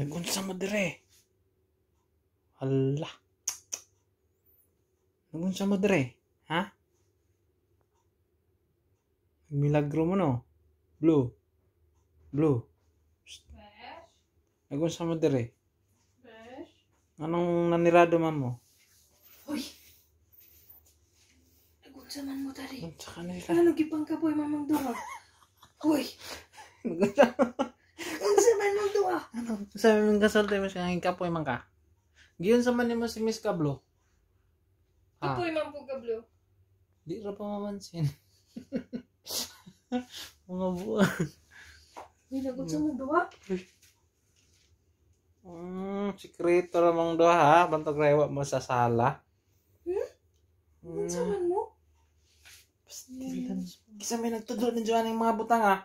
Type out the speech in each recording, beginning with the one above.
Nagunsa mo dire. Hala. Nagunsa mo dire. Ha? Milagro mo no. Blue. Blue. Nagunsa mo dire. Anong nanirado man mo? Hoy! Nagunsa man mo dari. Nagunsa ka nila. Ano gipang ka boy mamang duha? Hoy! Nagunsa man lang to ah. Ano? Sabi mong kasulti mas siya, hingkapoy man ka. Giyon sa manin mo si Miss Kablo. Ah. Ipoy man po Kablo. Di ra pa mamansin. Mga buwan. Uy, nagot sa mga duwa. Mm, sikreto lamang do ha. Bantog rewa mo sa sala. Hmm? Ano mm. mo? Pastilan. Kisa may nagtudlo ng Joanna yung mga butang ha.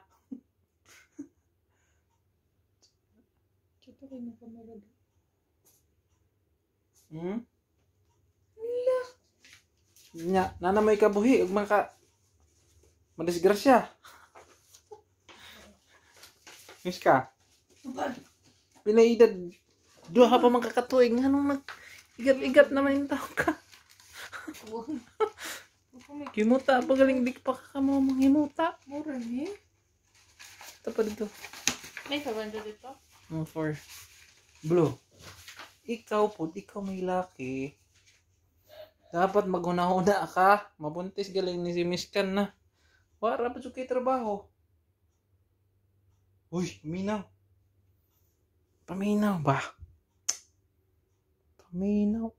Ito rin yung kamera. Hmm? Wala. Nya, nanamoy ka buhi. Huwag man ka... Madisgrasya. Miss ka? Pinaidad. Duha pa man kakatuig. Nga nung nag... Igat-igat naman yung tao ka. Gimuta. Pagaling di pa ka mo mga gimuta. Mura ni. Ito pa dito. May sabando dito? No, for blue. Ikaw po, ikaw may laki. Dapat maguna-una ka. Mabuntis galing ni si Miss Kan na. Para pa kay trabaho. Uy, paminaw. Paminaw ba? Paminaw.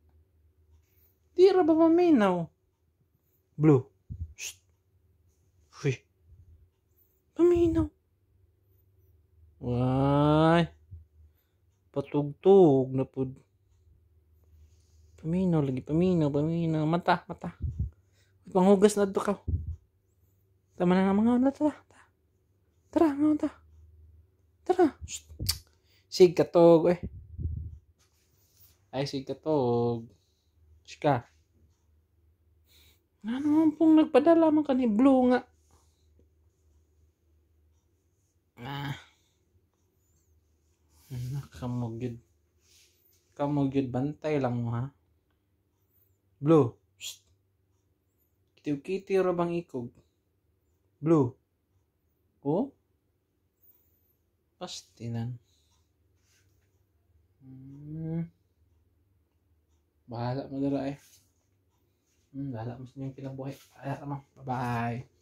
tira ba paminaw? Blue. Uy. Paminaw. Why? patugtog na pud paminaw lagi paminaw paminaw mata mata panghugas na to ka tama na nga mga na ano, tara tara nga ta tara ano, sig katog eh ay sig katog sika ano pong nagpadala man kani blue nga Nakamugyod. Kamugyod, bantay lang mo ha. Blue. Psst. Kitiw-kitiw ra bang ikog. Blue. Oh? Pastinan. Hmm. Bahala mo dara eh. Hmm, bahala mo sa inyong pilang Bahala mo. Bye-bye.